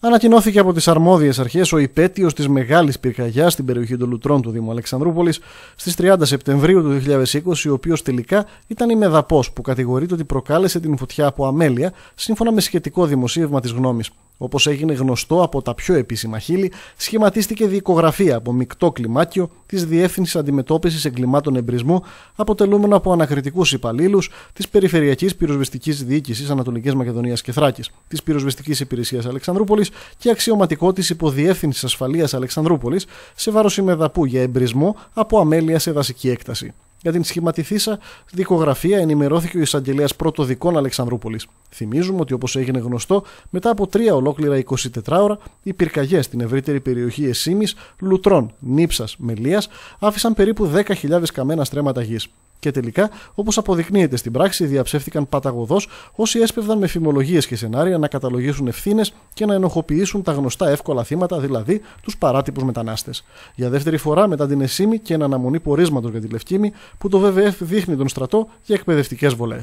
Ανακοινώθηκε από τις αρμόδιες αρχές ο υπέτειος της μεγάλης πυρκαγιάς στην περιοχή των Λουτρών του Δήμου Αλεξανδρούπολης στις 30 Σεπτεμβρίου του 2020, ο οποίος τελικά ήταν η Μεδαπός που κατηγορείται ότι προκάλεσε την φωτιά από αμέλεια, σύμφωνα με σχετικό δημοσίευμα της γνώμης. Όπως έγινε γνωστό από τα πιο επίσημα χείλη, σχηματίστηκε δικογραφία από μεικτό κλιμάκιο της Διεύθυνσης Αντιμετώπισης Εγκλημάτων Εμπρισμού, αποτελούμενο από ανακριτικούς υπαλλήλους της Περιφερειακής Πυροσβεστικής Διοίκησης Ανατολικής Μακεδονίας και Θράκης, της Πυροσβεστικής Υπηρεσίας Αλεξανδρούπολης και αξιωματικό της Υποδιεύθυνσης Ασφαλείας Αλεξανδρούπολης σε βάρος ημεδαπού για εμπρισμό από αμέλεια σε δασική έκταση. Για την σχηματιθήσα δικογραφία ενημερώθηκε ο εισαγγελέας πρωτοδικών Αλεξανδρούπολης. Θυμίζουμε ότι όπως έγινε γνωστό, μετά από τρία ολόκληρα 24 ώρα, οι πυρκαγιές στην ευρύτερη περιοχή Εσήμης, Λουτρών, Νύψας, Μελίας άφησαν περίπου 10.000 καμένα στρέμματα γης. Και τελικά, όπως αποδεικνύεται στην πράξη, διαψεύθηκαν παταγωδώ όσοι έσπευδαν με φημολογίες και σενάρια να καταλογίσουν ευθύνες και να ενοχοποιήσουν τα γνωστά εύκολα θύματα, δηλαδή τους παράτυπους μετανάστες. Για δεύτερη φορά, μετά την Εσήμη και εν αναμονή πορίσματος για τη Λευκήμη, που το ΒΒΕΦ δείχνει τον στρατό για εκπαιδευτικές βολές.